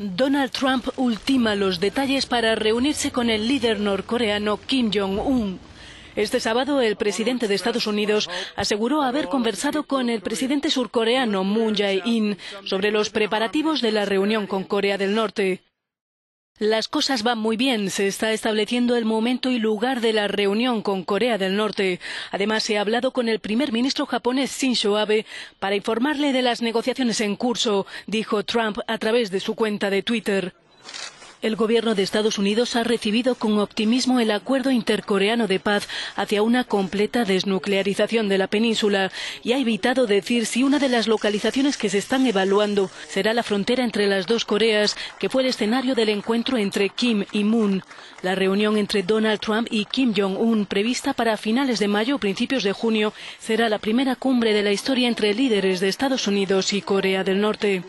Donald Trump ultima los detalles para reunirse con el líder norcoreano Kim Jong-un. Este sábado, el presidente de Estados Unidos aseguró haber conversado con el presidente surcoreano Moon Jae-in sobre los preparativos de la reunión con Corea del Norte. Las cosas van muy bien. Se está estableciendo el momento y lugar de la reunión con Corea del Norte. Además, he hablado con el primer ministro japonés Shinzo Abe para informarle de las negociaciones en curso, dijo Trump a través de su cuenta de Twitter. El gobierno de Estados Unidos ha recibido con optimismo el acuerdo intercoreano de paz hacia una completa desnuclearización de la península y ha evitado decir si una de las localizaciones que se están evaluando será la frontera entre las dos Coreas, que fue el escenario del encuentro entre Kim y Moon. La reunión entre Donald Trump y Kim Jong-un, prevista para finales de mayo o principios de junio, será la primera cumbre de la historia entre líderes de Estados Unidos y Corea del Norte.